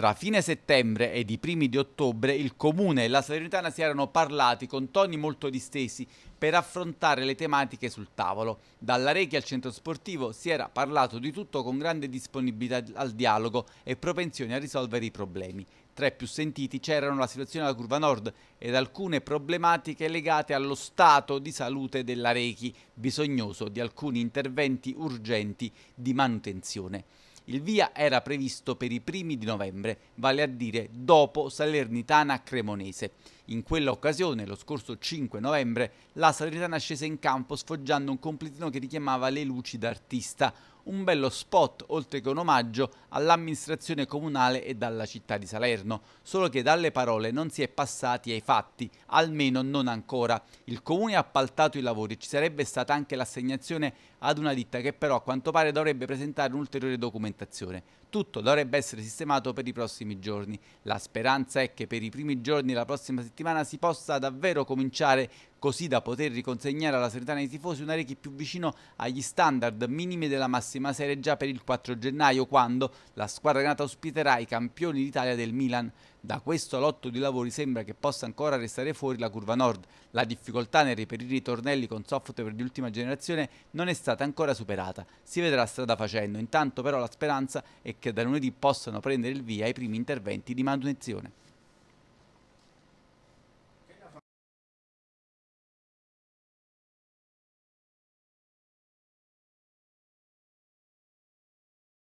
tra fine settembre ed i primi di ottobre il Comune e la Salernitana si erano parlati con toni molto distesi per affrontare le tematiche sul tavolo. Dalla Rechi al centro sportivo si era parlato di tutto con grande disponibilità al dialogo e propensione a risolvere i problemi. Tra i più sentiti c'erano la situazione della curva nord ed alcune problematiche legate allo stato di salute della Rechi, bisognoso di alcuni interventi urgenti di manutenzione. Il via era previsto per i primi di novembre, vale a dire dopo Salernitana Cremonese. In quell'occasione, lo scorso 5 novembre, la Salernitana scese in campo sfoggiando un completino che richiamava le luci d'artista, un bello spot oltre che un omaggio all'amministrazione comunale e dalla città di Salerno, solo che dalle parole non si è passati ai fatti, almeno non ancora. Il comune ha appaltato i lavori, ci sarebbe stata anche l'assegnazione ad una ditta che però a quanto pare dovrebbe presentare un'ulteriore documentazione. Tutto dovrebbe essere sistemato per i prossimi giorni. La speranza è che per i primi giorni della prossima settimana settimana si possa davvero cominciare così da poter riconsegnare alla Serenitana dei tifosi una Arechi più vicino agli standard minimi della massima serie già per il 4 gennaio quando la squadra granata ospiterà i campioni d'Italia del Milan. Da questo lotto di lavori sembra che possa ancora restare fuori la curva nord. La difficoltà nel reperire i tornelli con software di ultima generazione non è stata ancora superata. Si vedrà strada facendo, intanto però la speranza è che da lunedì possano prendere il via i primi interventi di manutenzione.